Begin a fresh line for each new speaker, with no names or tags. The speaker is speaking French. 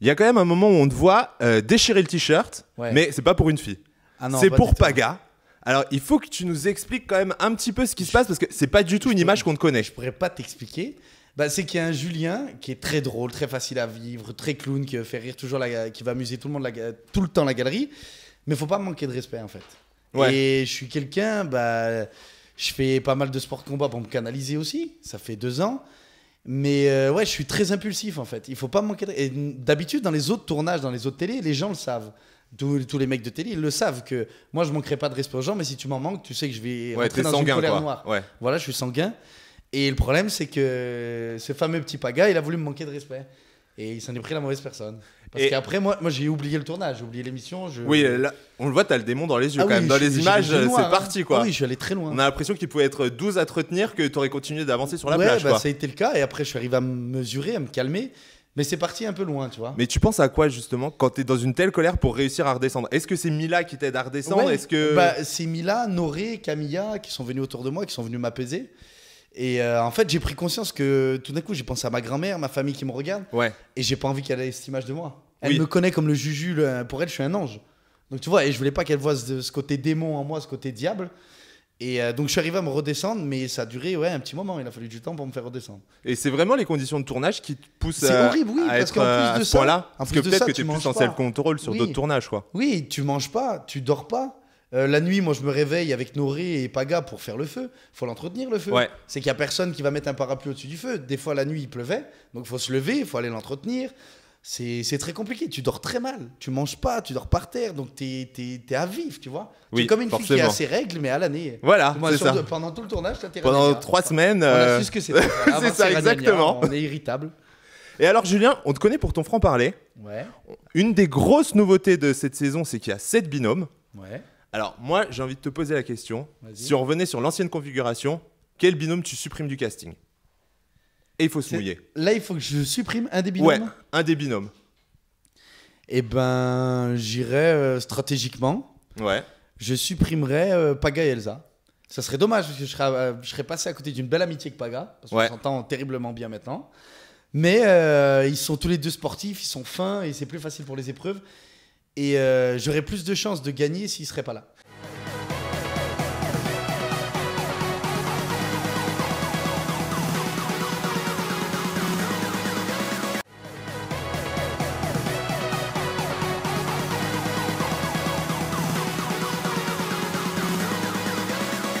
il y a quand même un moment où on te voit euh, déchirer le t-shirt, mais c'est pas pour une fille. Ah c'est pour Paga. Alors, il faut que tu nous expliques quand même un petit peu ce qui se passe parce que c'est pas du tout une image qu'on te connaît.
Je pourrais pas t'expliquer. Bah, c'est qu'il y a un Julien qui est très drôle, très facile à vivre, très clown, qui fait rire toujours, qui va amuser tout le monde, tout le temps la galerie. Mais faut pas manquer de respect en fait. Et je suis quelqu'un, bah, je fais pas mal de sport combat pour me canaliser aussi. Ça fait deux ans. Mais euh, ouais, je suis très impulsif en fait. Il faut pas manquer. d'habitude, dans les autres tournages, dans les autres télés, les gens le savent. Tous, les mecs de télé, ils le savent que moi, je manquerai pas de respect aux gens, mais si tu m'en manques, tu sais que je vais rentrer dans une colère noire. Voilà, je suis sanguin. Et le problème, c'est que ce fameux petit paga, il a voulu me manquer de respect. Et il s'en est pris la mauvaise personne. Parce et... qu'après, moi, moi j'ai oublié le tournage, j'ai oublié l'émission. Oui, euh, là,
on le voit, t'as le démon dans les yeux ah quand même. Dans les images, c'est hein. parti quoi. Ah oui, je suis allé très loin. On a l'impression qu'il pouvait être doux à te retenir, que aurais continué
d'avancer sur la ouais, plage. Bah, ça a été le cas. Et après, je suis arrivé à me mesurer, à me calmer. Mais c'est parti un peu loin, tu vois.
Mais tu penses à quoi justement quand tu es dans une telle colère pour réussir à redescendre Est-ce que c'est Mila qui t'aide à redescendre Est-ce que bah,
c'est Mila, Noré, Camilla qui sont venus autour de moi, qui sont venus m'apaiser. Et euh, en fait, j'ai pris conscience que tout d'un coup, j'ai pensé à ma grand-mère, ma famille qui me regarde. Ouais. Et j'ai pas envie qu'elle ait cette image de moi. Elle me connaît comme le juju. Pour elle, je suis un ange. Donc tu vois, et je voulais pas qu'elle voie ce, côté démon en moi, ce côté diable. Et euh, donc je suis arrivé à me redescendre, mais ça a duré ouais, un petit moment. Il a fallu du temps pour me faire redescendre.
Et c'est vraiment les conditions de tournage qui te poussent à. C'est horrible, oui, parce qu'en plus de ça. Parce que peut-être que tu es plus en self-control sur d'autres tournages, quoi.
Oui, tu manges pas, tu dors pas. Euh, la nuit, moi, je me réveille avec Noré et Paga pour faire le feu. faut l'entretenir, le feu. C'est qu'il n'y a personne qui va mettre un parapluie au-dessus du feu. Des fois, la nuit, il pleuvait. Donc, faut se lever, il faut aller l'entretenir. C'est très compliqué. Tu dors très mal. Tu manges pas, tu dors par terre. Donc, tu es, à vivre, tu vois. Tu es comme une fille qui a ses règles, mais à l'année. Voilà, pendant tout le tournage, Pendant hein. trois semaines. On a euh, ce que c'était. c'est ça, exactement. On est irritable.
Et alors, Julien, on te connaît pour ton franc-parler. Une des grosses nouveautés de cette saison, c'est qu'il y a sept binômes. Ouais. Alors, moi, j'ai envie de te poser la question. Si on revenait sur l'ancienne configuration, quel binôme tu supprimes du casting
Et il faut se mouiller. Là, il faut que je supprime un des binômes Ouais, un des binômes. Eh ben, j'irais euh, stratégiquement. Ouais. Je supprimerai euh, Paga et Elsa. Ça serait dommage parce que euh, je serais, passé à côté d'une belle amitié avec Paga, parce qu'on s'entend terriblement bien maintenant. Mais ils sont tous les deux sportifs, ils sont fins et c'est plus facile pour les épreuves. Et euh, j'aurais plus de chances de gagner s'il serait pas là.